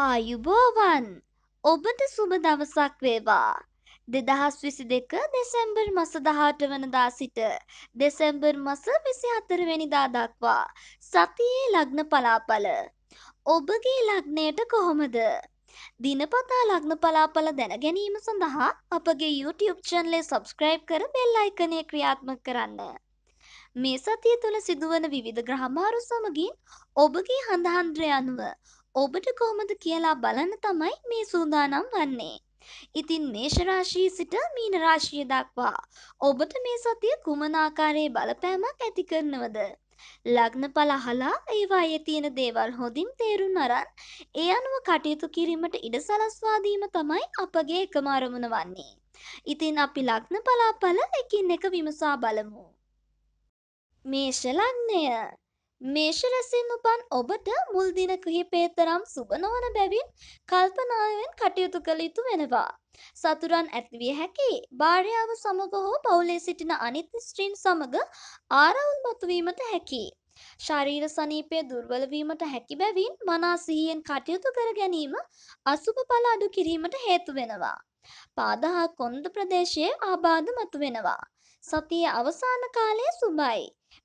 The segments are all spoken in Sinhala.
ආයුබෝවන් ඔබට සුබ දවසක් වේවා. දෙදහස් විසි දෙක දෙසැම්බර් මස දහට වනදා සිට දෙසැම්බර් මස විසි අතරවෙනිදා දක්වා සතියේ ලග්න පලාපල. ඔබගේ ලග්නයට කොහොමද. දිනපතා ලග්න පලාපල දැන ගැනීම සඳහා අපගේ YouTube චන්ලේ සබස්ක්‍රයිබ් කර බෙල් අයිකනය ක්‍රියාත්ම කරන්න. මේ සතිය තුළ සිදුවන විවිධ ග්‍රහමාරු සමගින් ඔබගේ හඳහන්ද්‍රය අනුව ඔබට කොහොමද කියලා බලන්න තමයි මේ සූදානම් වන්නේ. ඉතින් මේෂ රාශිය සිට මීන රාශිය දක්වා ඔබට මේ සතිය කුමන ආකාරයේ බලපෑමක් ඇති කරනවද? ලග්නඵල අහලා ඒවායේ තියෙන දේවල් හොඳින් තේරුම් අරන් ඒ අනුව කටයුතු කිරීමට ඉඩ සලස්වා දීම තමයි අපගේ එකම අරමුණ වන්නේ. ඉතින් අපි ලග්න පලාපල එකින් එක විමසා බලමු. මේෂ ලග්නය මේෂ රැසීම උපන් ඔබට මුල් දින කිහිපේ තරම් සුබ නොවන බැවින් කල්පනාවෙන් කටයුතු කළ යුතු වෙනවා. සතුරන් ඇතිවිය හැකි භාර්යාව සමග හෝ පවුලේ සිටින අනිත් ස්ත්‍රීන් සමග ආරවුල් මතුවීමට හැකි. ශරීර සනීපය දුර්වල වීමට හැකි බැවින් මනා සිහියෙන් කටයුතු කර ගැනීම අසුබ ඵල අඩු කිරීමට හේතු වෙනවා. පාදහා කොන්ද ප්‍රදේශයේ ආබාධ මතුවෙනවා. සතියේ අවසාන කාලය සුබයි.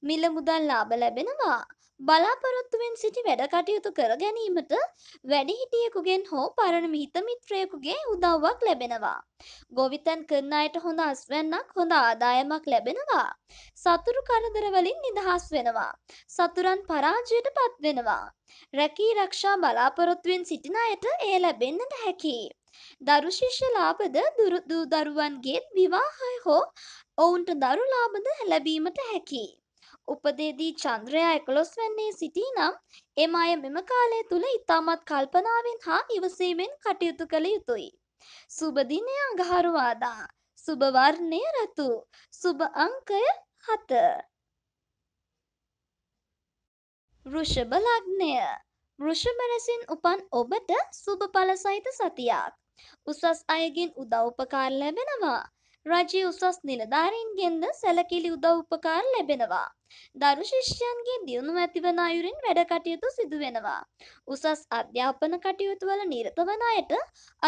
මිල මුදල් ලාභ ලැබෙනවා. බලාපොරොත්තුවෙන් සිටි වැඩ කටයුතු කර ගැනීමට වැඩිහිටියෙකුගෙන් හෝ පරණ මිහිත මිත්‍රයෙකුගේ උදව්වක් ලැබෙනවා. ගොවිතැන් කරන අයට හොඳ අස්වැන්නක් හොඳ ආදායමක් ලැබෙනවා. සතුරු කරදරවලින් නිදහස් වෙනවා. සතුරන් පරාජයට පත්වෙනවා. රැකී රක්ෂා බලාපොරොත්තුවෙන් සිටින අයට ඒ ලැබෙන්නට හැකියි. දරු ශිෂ්‍ය ලාභද දුරුදූ දරුවන්ගේ විවාහය හෝ ඔවුන්ට දරු ලාබද ලැබීමට හැකි. උපදේදී චන්ද්‍රයා එකලොස් වන්නේ සිටී නම් එම අය මෙම කාලය තුළ ඉතාමත් කල්පනාවෙන් හා ඉවසීමෙන් කටයුතු කළ යුතුයි. සුබදිනය අඟහරුවාදා. සුභවර්ණය රතු. සුභ අංකය හත. වෘෂභ ලග්නය. වෘෂභරසින් උපන් ඔබට සුභ පල සහිත සතියක්. උසස් අයගෙන් උදව්පකාර ලැබෙනවා. රජයේ උසස් නිලධාරීන්ගෙන්ද සැලකිලි උදව්පකාර ලැබෙනවා. දරු ශිෂ්‍යයන්ගේ දියුණු ඇතිවන අයුරින් වැඩ කටයුතු සිදුවෙනවා. උසස් අධ්‍යාපන කටයුතුවල නිරත වන අයට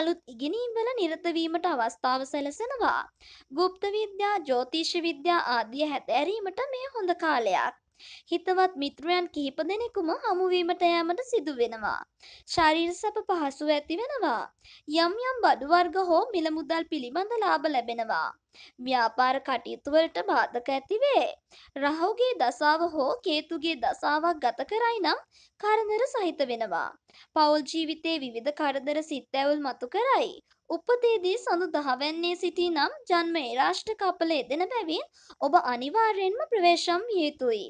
අලුත් ඉගෙනීම්වල නිරතවීමට අවස්ථාව සැලසෙනවා. ගුප්ත විද්‍යා ජෝතිෂ විද්‍යා ආදිය හැතැරීමට මේ හොඳ කාලයක්. හිතවත් මිත්‍රයන් කිහිප දෙනෙකුම හමුවීමට යෑමට සිදු වෙනවා. ශරීර සැප පහසු ඇති වෙනවා. යම් යම් බඩු වර්ග හෝ මිල මුදල් පිළිබඳ ලාභ ලැබෙනවා. ව්‍යාපාර කටයුතු වලට බාධක ඇතිවේ. රාහුගේ දසාව හෝ කේතුගේ දසාවක් ගත කරයි නම් කරදර සහිත වෙනවා. පවුල් ජීවිතයේ විවිධ කරදර සිත්තැවුල් මතු කරයි. උපතේදී සඳු දහවැන්නේ සිටී නම් ජන්මයේ රාෂ්ට කපල එදෙන බැවින් ඔබ අනිවාර්යෙන්ම ප්‍රවේශම් යුතුයි.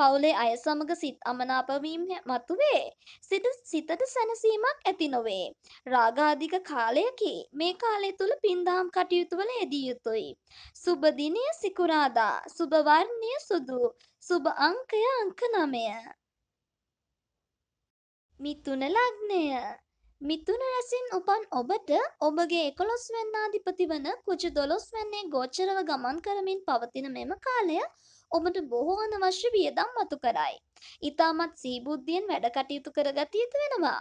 පවුලේ අය සමග සිත් අමනාපවීම් මතුවේ. සිත සිතට සැනසීමක් ඇති නොවේ. රාගාධික කාලයකි මේ කාලය තුළ පින්දාම් කටයුතුවල එදී යුතුයි. සුබදිනය සිකුරාදා සුභවර්ණය සුදු සුභ අංකය අංක නමය. මිථුන ලග්නය මිථුන රැසින් උපන් ඔබට ඔබගේ එකොළොස් වෙන්නාධිපති වන කුජ දොළොස් වෙන්නේ ගෝචරව ගමන් කරමින් පවතින මෙම කාලය ඔබට බොහෝ අනවශ්‍ය වියදම් මතු කරයි. ඉතාමත් සීබුද්ධියෙන් වැඩ කටයුතු කරගත යුතු වෙනවා.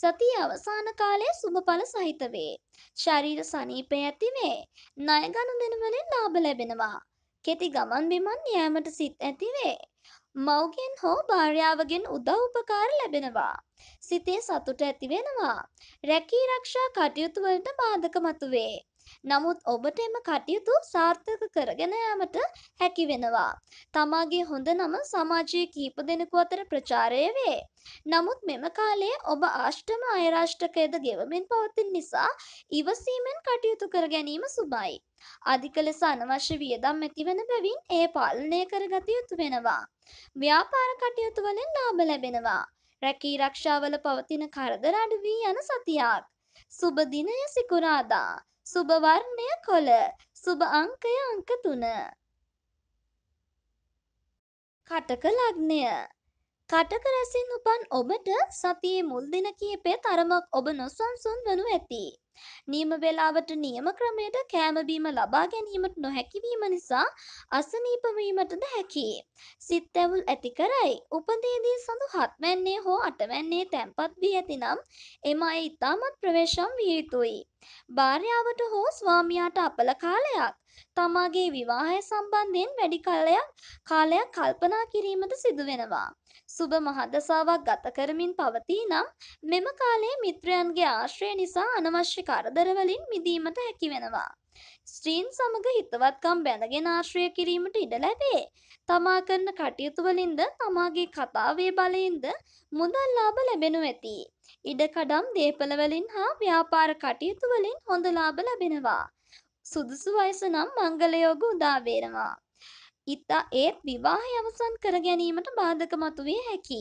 සතිය අවසාන කාලය සුභඵල සහිත වේ. ශරීර සනීපය ඇති වේ. ණය ගනුදෙනුවලින් ලාභ ලැබෙනවා. කෙටි ගමන් බිමන් යෑමට සිත් ඇති වේ. මව්ගෙන් හෝ භාර්යාවගෙන් උදව් උපකාර ලැබෙනවා. සිතේ සතුට ඇති වෙනවා. රැකී රක්ෂා කටයුතුවලට බාධක මතුවේ. නමුත් ඔබට එම කටයුතු සාර්ථක කරගෙන යාමට හැකි වෙනවා. තමාගේ හොඳ නම සමාජයේ කීප දෙනෙකු අතර ප්‍රචාරය වේ. නමුත් මෙම කාලයේ ඔබ ආෂ්ටම අයරාෂ්ටකයද ගෙවමින් පවතින් නිසා ඉවසීමෙන් කටයුතු කර ගැනීම සුබයි. අධික ලෙස අනවශ්‍ය වියදම් ඇතිවන බැවින් ඒ පාලනය කරගත යුතු වෙනවා. ව්‍යාපාර කටයුතු වලින් ලාභ ලැබෙනවා. රැකී රක්ෂාවල පවතින කරදර අඩු වී යන සතියක්. සුබ දිනය සිකුරාදා සුබ වර්ණය කොළ. සුබ අංකය අංක 3. කටක ලග්නය කටක රැසින් උපන් ඔබට සතියේ මුල් දින කීපය තරමක් ඔබ නොසන්සුන් වනු ඇති. නියම වේලාවට නියම ක්‍රමයට කෑමබීම ලබා ගැනීමට නොහැකිවීම නිසා අසනීපවීමටද හැකි. සිත් ඇවුල් ඇති කරයි. උපදේදී සඳු හත්වැන්නේ හෝ අටවැන්නේ තැන්පත් වී ඇතිනම් එම අය ඉතාමත් ප්‍රවේශම් විය යුතුයි. භාර්යාවට හෝ ස්වාමියාට අපල කාලයක් තමාගේ විවාහය සම්බන්ධයෙන් වැඩි කාලයක් කාලයක් කල්පනා කිරීමද සිදුවෙනවා. සුබ මහදසාවක් ගත කරමින් පවතිී නම් මෙම කාලේ මිත්‍රයන්ගේ ආශ්‍රය නිසා අනවශ්‍ය කරදරවලින් මිදීමට හැකි වෙනවා. ස්ත්‍රීන් සමඟ හිතවත්කම් බැඳගෙන ආශ්‍රය කිරීමට ඉඩ ලැබේ. තමා කරන කටයුතුවලින්ද තමාගේ කතාවේ බලයින්ද මුදල්ලාභ ලැබෙනු ඇති. ඉඩකඩම් දේපලවලින් හා ව්‍යාපාර කටයුතුවලින් හොඳලාභ ලැබෙනවා. සුදුසු වයස නම් මංගලයෝග උදාවේරවා. ඉතා ඒත් විවාහය අවසන් කර ගැනීමට බාධක මතුවිය හැකි.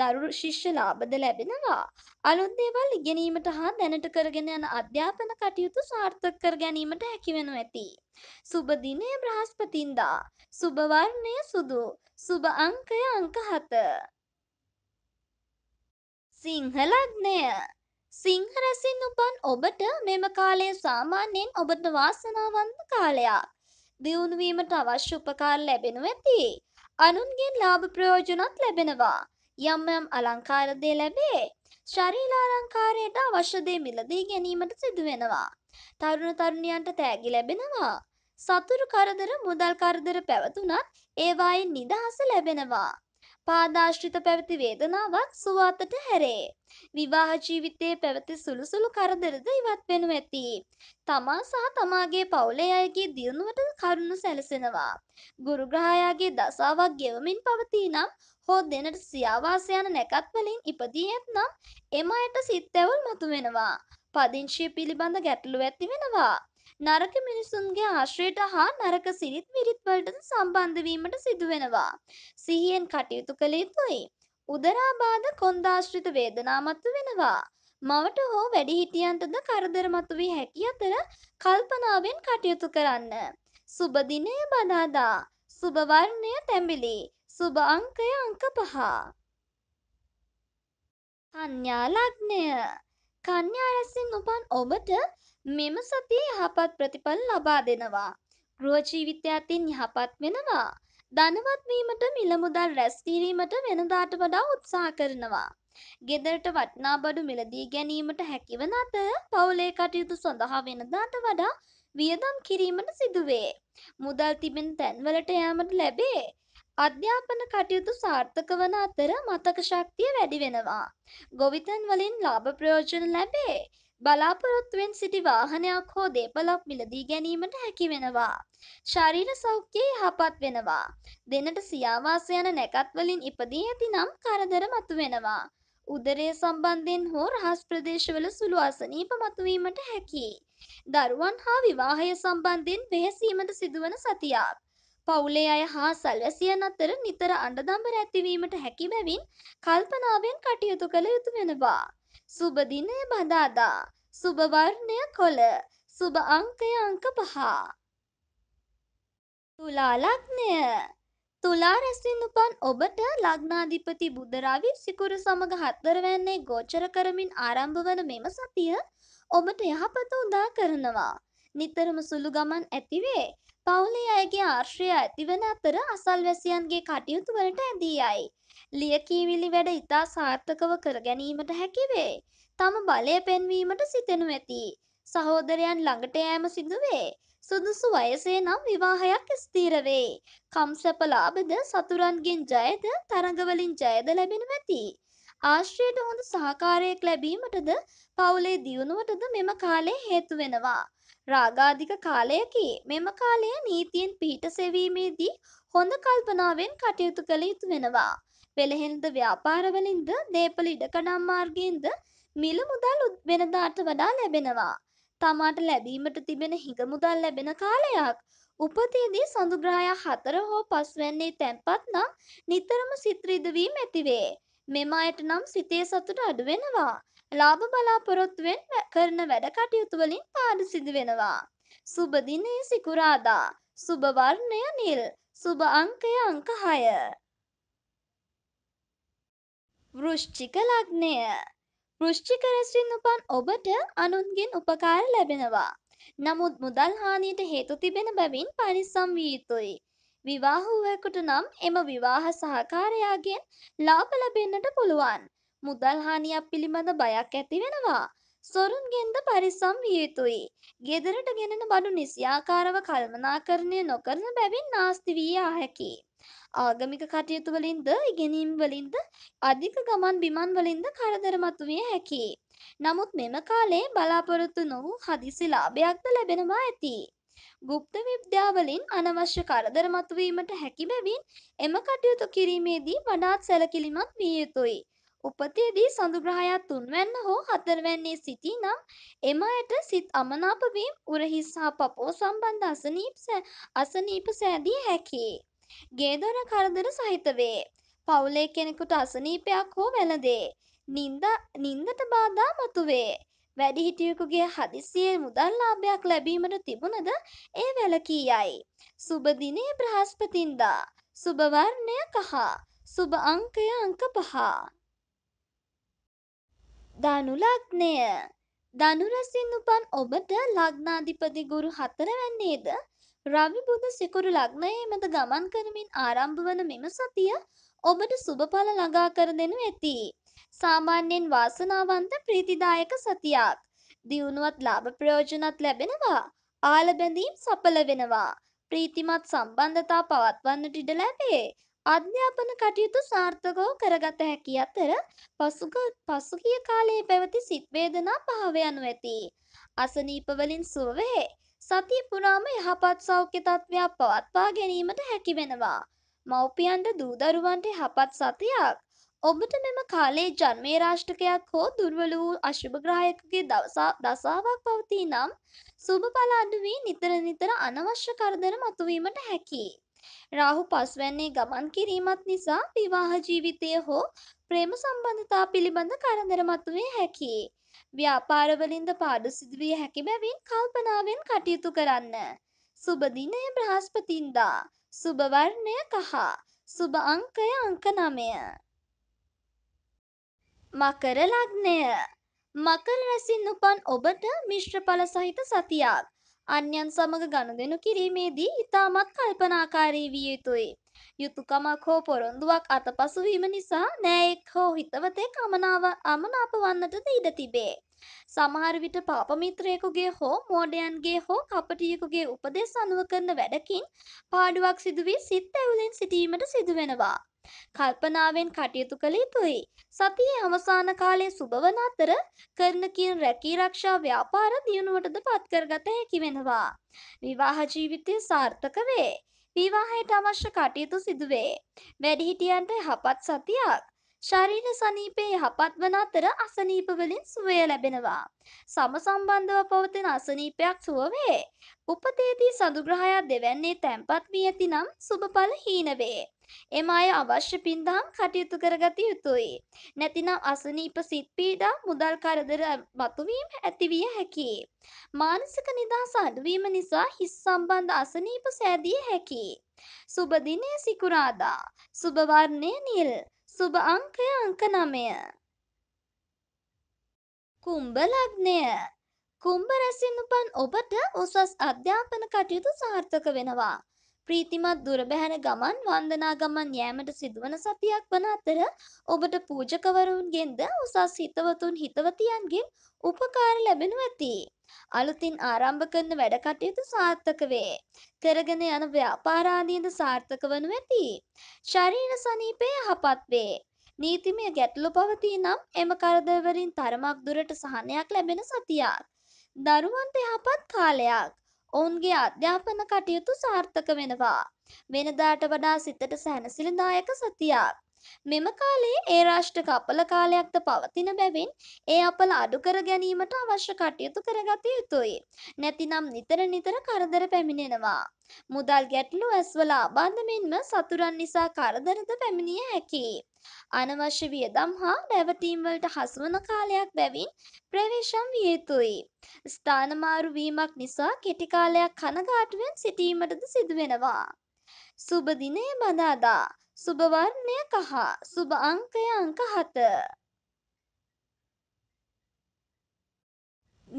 දරු ශිෂ්‍ය ලාබද ලැබෙනවා. අලුත්දේවල් ඉගෙනීමට හා දැනට කරගෙන යන අධ්‍යාපන කටයුතු සාර්ථක කර ගැනීමට හැකිවෙනු ඇති. සුබදිනය බ්‍රහස්පතින්දා. සුභවර්ණය සුදු. සුභ අංකය අංක හත. සිංහලක්නය සිංහරැසින් උපන් ඔබට මෙම කාලය සාමාන්‍යයෙන් ඔබට වාසනාවන්ත කාලයක්. දියුණුවීමට අවශ්‍ය උපකාර ලැබෙනු ඇති. අනුන්ගෙන් ලාභ ප්‍රයෝජනත් ලැබෙනවා. යම් යම් අලංකාරදේ ලැබේ. ශරීලාලංකාරයට අවශ්‍යදේ මිලදී ගැනීමට සිදුවෙනවා. තරුණ තරුණියන්ට තෑගි ලැබෙනවා. සතුරු කරදර මුදල් කරදර පැවතුනත් ඒවායෙන් නිදහස ලැබෙනවා. පාදාශ්‍රිත පැවති වේදනාවත් සුවාතට හැරේ. විවාහ ජීවිතයේ පැවති සුළු සුළු කරදරද ඉවත් වෙනු ඇති. තමා සහ තමාගේ පවුලේ අයගේ දියුණුවට කරුණු සැලසෙනවා. ගුරුග්‍රහයාගේ දසාවක් ගෙවමින් පවතී නම් හෝ දෙනට සියාවාස යන නැකත්වලින් ඉපදී ඇත්නම් එම අයට සිත්තැවුල් මතුවෙනවා. පදිංශිය පිළිබඳ ගැටලු ඇති වෙනවා. නරක මිනිසුන්ගේ ආශ්‍රයට හා නරක සිරිත් විරිත් වලටද සම්බන්ධ වීමට සිදුවෙනවා. සිහියෙන් කටයුතු කළ යුතුයි. උදරාබාධ කොන්දාශ්‍රිත වේදනාමත්ව වෙනවා. මවට හෝ වැඩිහිටියන්ටද කරදර මතුවී හැකි අතර කල්පනාවෙන් කටයුතු කරන්න. සුබ දිනය බදාදා. සුබ වර්ණය තැඹිලි. සුබ අංකය අංක පහ. කන්‍යා ලග්නය. කන්‍යා රැසින් උපන් ඔබට මෙම සතිය යහපත් ප්‍රතිඵල ලබා දෙනවා. ගෘහ ජීවිතය අතින් යහපත් වෙනවා. ධනවත් වීමට මිල මුදල් රැස් කිරීමට වෙනදාට වඩා උත්සාහ කරනවා. ගෙදරට වටිනා බඩු මිලදී ගැනීමට හැකිවන අතර පවුලේ කටයුතු සඳහා වෙනදාට වඩා වියදම් කිරීමට සිදුවේ. මුදල් තිබෙන තැන්වලට යාමට ලැබේ. අධ්‍යාපන කටයුතු සාර්ථක වන අතර මතක ශක්තිය වැඩි වෙනවා. ගොවිතැන් වලින් ලාභ ප්‍රයෝජන ලැබේ. බලාපොරොත්තුවෙන් සිටි වාහනයක් හෝ දේපලක් මිලදී ගැනීමට හැකි වෙනවා. ශරීර සෞඛ්‍යය යහපත් වෙනවා. දෙනට සියාවාස යන නැකත්වලින් ඉපදී ඇති නම් කරදර මතුවෙනවා. උදරය සම්බන්ධයෙන් හෝ රහස් ප්‍රදේශවල සුළු අසනීප මතුවීමට හැකි. දරුවන් හා විවාහය සම්බන්ධයෙන් වෙහෙසීමට සිදුවන සතියක්. පවුලේ අය හා සැල්වැසියන් අතර නිතර අඩදම්බර ඇතිවීමට හැකි බැවින් කල්පනාවෙන් කටයුතු කළ යුතු වෙනවා. සුබදිනය බදාදා සුභවර්ණය කොළ සුභ අංකය අංක පහ. තුලා ලග්නය තුලා රැස්වෙන් උපන් ඔබට ලග්නාධිපති බුදරවි සිකුරු සමඟ හත්වරවැන්නේ ගෝචර කරමින් ආරම්භ වන මෙම සතිය ඔබට යහපත උදා කරනවා. නිතරම සුළු ගමන් ඇතිවේ. පවුලේ අයගේ ආශ්‍රය ඇතිවන අතර අසල්වැසියන්ගේ කටයුතු වලට ඇදී යයි. ලියකීවිලි වැඩ ඉතා සාර්ථකව කර ගැනීමට හැකිවේ. තම බලය පෙන්වීමට සිතෙනු ඇති. සහෝදරයන් ළඟට යෑම සිදුවේ. සුදුසු වයසේ නම් විවාහයක් ස්තීරවේ. කම්සැපලාබද සතුරන්ගෙන් ජයද තරඟවලින් ජයද ලැබෙන ඇති. ආශ්‍රයට හොඳ සහකාරයෙක් ලැබීමටද පවුලේ දියුණුවටද මෙම කාලේ හේතු වෙනවා. රාගාධික කාලයකි මෙම කාලය නීතියෙන් පිහිට සෙවීමේදී හොඳ කල්පනාවෙන් කටයුතු කළ යුතු වෙනවා. වෙළහෙන්ද ව්‍යාපාරවලින්ද දේපල ඉඩකඩම් මාර්ගයෙන්ද මිල මුදල් වෙනදාට වඩා ලැබෙනවා. තමාට ලැබීමට තිබෙන හිඟ මුදල් ලැබෙන කාලයක්. උපතියේදී සඳුග්‍රායා හතර හෝ පස්වැන්නේ තැන්පත් නම් නිතරම සිත්‍රීදවීම ඇතිවේ. මෙම අයට නම් සිතේ සතුට අඩුවෙනවා. ලාභ බලාපොරොත්තුවෙන් කරන වැඩ කටයුතුවලින් පාඩ සිදු වෙනවා. සුබදිනයේ සිකුරාදා. සුභවර්ණය නිල්. සුභ අංකය අංක හය. වෘෂ්චික ලග්නය වෘෂ්චික රැසින් උපන් ඔබට අනුන්ගෙන් උපකාර ලැබෙනවා. නමුත් මුදල් හානියට හේතු තිබෙන බැවින් පරිස්සම් වී යුතුයි. විවාහුවකුට නම් එම විවාහ සහකාරයාගෙන් ලාභ ලැබෙන්නට පුළුවන්. මුදල් හානියක් පිළිබඳ බයක් ඇති වෙනවා. සොරුන්ගෙන්ද පරිස්සම් විය යුතුයි. ගෙදරට ගෙනෙන බඩු නිසියාකාරව කල්මනාකරණය නොකරන බැවින් නාස්ති වී ආ හැකියි. ආගමික කටයුතු වලින්ද ඉගෙනීම් වලින්ද අධික ගමන් බිමන් වලින්ද කරදරමත් විය හැකි. නමුත් මෙම කාලයේ බලාපොරොත්තු නොවූ හදිසි ලාභයක්ද ලැබෙනවා ඇති. ගුප්ත විද්‍යා වලින් අනවශ්‍ය කරදර මතුවීමට හැකි බැවින් එම කටයුතු කිරීමේදී වඩාත් සැලකිලිමත් විය යුතුයි. උපතේදී සඳුග්‍රහයා තුන්වැන්න හෝ හතරවැන්නේ සිටී නම් එම අයට සිත් අමනාපවීම් උරහිස් හා පපෝ සම්බන්ධ අසනීප සෑදී හැකි. ගේදොර කරදර සහිත වේ. පවුලේ කෙනෙකුට අසනීපයක් හෝ වැළදේ. නින්දට බාධා මතුවේ. වැඩිහිටියකුගේ හදිසියේ මුදල් ලාභයක් ලැබීමට තිබුණද එය වැළකී යයි. සුබ දිනේ බ්‍රහස්පතින්දා. සුබ වර්ණය කහ. සුබ අංකය අංක පහ. ධනු ලග්නය. ධනු රැසින් උපන් ඔබට ලග්නාධිපති ගුරු හතරවැන්නේද රවි බුද සිකුරු ලග්නයේ මත ගමන් කරමින් ආරම්භ වන මෙම සතිය ඔබට සුබඵල ළඟා කර දෙනු ඇති. සාමාන්‍යයෙන් වාසනාවන්ත ප්‍රීතිදායක සතියක්. දියුණුවත් ලාභ ප්‍රයෝජනත් ලැබෙනවා. ආලබැඳීම් සඵල වෙනවා. ප්‍රීතිමත් සම්බන්ධතා පවත්වන්නට ඉඩ ලැබේ. අධ්‍යාපන කටයුතු සාර්ථකව කරගත හැකි අතර පසුග පසුගිය කාලයේ පැවති සිත් වේදනා පහව යනු ඇති. අසනීප වලින් සුව වේ. සතිය පුරාම යහපත් සෞඛ්‍ය තත්ත්වයක් පවත්වා ගැනීමට හැකි වෙනවා. මව්පියන්ට දූදරුවන්ට යහපත් සතියක්. ඔබට මෙම කාලේ ජන්මේ රාෂ්ටකයක් හෝ දුර්වල වූ අශුභග්‍රහයකගේ දසාවක් පවතිී නම් සුභ පලාඩුවී නිතර නිතර අනවශ්‍ය කරදර මතුවීමට හැකි. රාහු පස්වැන්නේ ගමන් කිරීමත් නිසා විවාහ ජීවිතය හෝ ප්‍රේම සම්බන්ධතා පිළිබඳ කරදර මතුවේ හැකි. ව්‍යාපාරවලින්ද පාඩු සිදුවිය හැකි බැවින් කල්පනාවෙන් කටයුතු කරන්න. සුබදිනය බ්‍රහස්පතින්දා. සුභවර්ණය කහ. සුභ අංකය අංක නමය. මකර ලග්නය මකර රැසින් උපන් ඔබට මිශ්‍රඵල සහිත සතියක්. අන්‍යන් සමග ගණුදෙනු කිරීමේදී ඉතාමත් කල්පනාකාරී විය යුතුයි. යුතුකමක් හෝ පොරොන්දුවක් අතපසුවීම නිසා නෑයෙක් හෝ හිතවතේ කමනාව අමනාපවන්නටද ඉඩ තිබේ. සමහර විට පාපමිත්‍රයෙකුගේ හෝ මෝඩයන්ගේ හෝ කපටියෙකුගේ උපදෙස් අනුව කරන වැඩකින් පාඩුවක් සිදුවී සිත් ඇවුලෙන් සිටීමට සිදුවෙනවා. කල්පනාවෙන් කටයුතු කළ යුතුයි. සතියේ අවසාන කාලයේ සුබවන අතර කරන කියන රැකී රක්ෂා ව්‍යාපාර දියුණුවටද පත්කරගත හැකි වෙනවා. විවාහ ජීවිතය සාර්ථක වේ. විවාහයට අවශ්‍ය කටයුතු සිදුවේ. වැඩිහිටියන්ට යහපත් සතියක්. ශරීර සනීපයේ යහපත් වන අතර අසනීප වලින් සුවය ලැබෙනවා. සම සම්බන්ධව පවතින අසනීපයක් සුව වේ. උපතේදී සඳුග්‍රහයක් දෙවැන්නේ තැන්පත් වී ඇතිනම් සුබඵල හීන වේ. එම අය අවශ්‍ය පින්දහම් කටයුතු කරගත යුතුයි. නැතිනම් අසනීප සිත් පීඩා මුදල් කරදර මතුවීම ඇතිවිය හැකි. මානසික නිදහස අඩුවීම නිසා හිස් සම්බන්ධ අසනීප සෑදිය හැකි. සුබ දිනය සිකුරාදා. සුබ වර්ණය නිල්. සුබ අංකය අංක 9. කුම්භ ලග්නය කුම්භ රැසින් උපන් ඔබට උසස් අධ්‍යාපන කටයුතු සාර්ථක වෙනවා. ප්‍රීතිමත් දුරබැහැර ගමන් වන්දනා ගමන් යෑමට සිදුවන සතියක් වන අතර ඔබට පූජකවරුන්ගෙන්ද උසස් හිතවතුන් හිතවතියන්ගෙන් උපකාර ලැබෙනු ඇති. අලුතින් ආරම්භ කරන වැඩකටයුතු සාර්ථක වේ. කරගෙන යන ව්‍යාපාරාදීද සාර්ථක වනු ඇති. ශරීර සනීපය යහපත් වේ. නීතිමය ගැටලු පවතිී නම් එම කරදවරින් තරමක් දුරට සහනයක් ලැබෙන සතියක්. දරුවන්ට යහපත් කාලයක්. ඔවුන්ගේ අධ්‍යාපන කටයුතු සාර්ථක වෙනවා. වෙනදාට වඩා සිතට සැනසිලිදායක සතියක්. මෙම කාලයේ ඒ රාෂ්ට්‍ර අපල කාලයක්ද පවතින බැවින් ඒ අපල අඩුකර ගැනීමට අවශ්‍ය කටයුතු කරගත යුතුයි. නැතිනම් නිතර නිතර කරදර පැමිණෙනවා. මුදල් ගැටලු ඇස්වල ආබාධ මෙන්ම සතුරන් නිසා කරදරද පැමිණිය හැකි. අනවශ්‍ය වියදම් හා රැවටීම්වලට හසුවන කාලයක් බැවින් ප්‍රවේශම් විය යුතුයි. ස්ථානමාරු වීමක් නිසා කෙටිකාලයක් කනගාටුවෙන් සිටීමටද සිදුවෙනවා. සුබදිනය බදාදා. සුභවර්ණය කහ සුභ අංකය අංක හත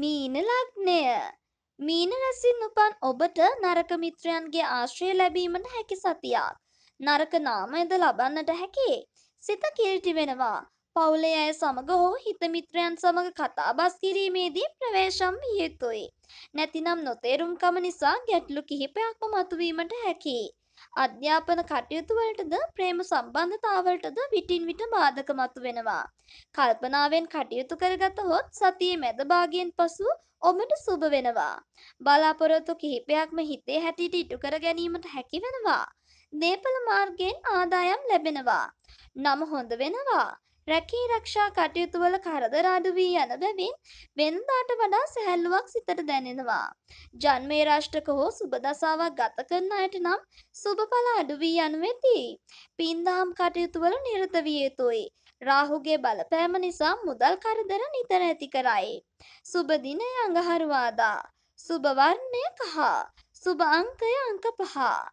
මීන ලග්නය මීන රැසින් උපන් ඔබට නරක මිත්‍රයන්ගේ ආශ්‍රය ලැබීමට හැකි සතියක් නරක නාමයද ලබන්නට හැකි සිත කිරිටි වෙනවා පවුලේ අය සමග හෝ හිතමිත්‍රයන් සමඟ කතාබස් කිරීමේදී ප්‍රවේශම් විය යුතුයි. නැතිනම් නොතේරුම්කම නිසා ගැටලු කිහිපයක්ම මතුවීමට හැකි. අධ්‍යාපන කටයුතුවලටද ප්‍රේම සම්බන්ධතාවලටද විටින් විට බාධක මතු වෙනවා. කල්පනාවෙන් කටයුතු කරගතහොත් සතියේ මැදභාගයෙන් පසු ඔබට සුබ වෙනවා. බලාපොරොත්තු කිහිපයක්ම හිතේ හැටියට ඉටුකර ගැනීමට හැකි වෙනවා. දේපල මාර්ගයෙන් ආදායම් ලැබෙනවා. නම හොඳ වෙනවා. රැකී රක්ෂා කටයුතුවල කරදර අඩුවී යන බැවින් වෙනදාට වඩා සැහැල්ලුවක් සිතට දැනෙනවා. ජන්මේ රාෂ්ටක හෝ සුබදසාවක් ගත කරන අයට නම් සුභඵල අඩුවී යනු වෙති. පින්දාම් කටයුතුවල නිරත විය යුතුයි. රාහුගේ බලපෑම නිසා මුදල් කරදර නිතර ඇති කරයි. සුබ දිනය අඟහරුවාදා. සුබ වර්ණය කහ. සුබ අංකය අංක පහ.